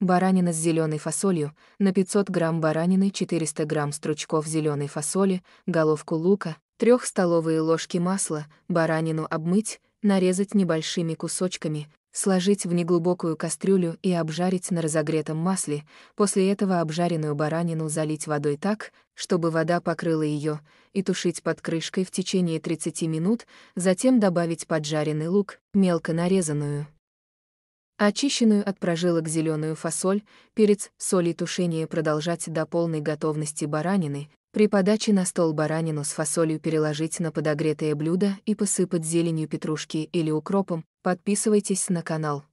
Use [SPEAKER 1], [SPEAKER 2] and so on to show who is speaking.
[SPEAKER 1] баранина с зеленой фасолью, на 500 грамм баранины 400 грамм стручков зеленой фасоли, головку лука, 3 столовые ложки масла, баранину обмыть, нарезать небольшими кусочками, сложить в неглубокую кастрюлю и обжарить на разогретом масле, после этого обжаренную баранину залить водой так, чтобы вода покрыла ее, и тушить под крышкой в течение 30 минут, затем добавить поджаренный лук, мелко нарезанную, Очищенную от прожилок зеленую фасоль, перец, соль и тушение продолжать до полной готовности баранины, при подаче на стол баранину с фасолью переложить на подогретое блюдо и посыпать зеленью петрушки или укропом. Подписывайтесь на канал.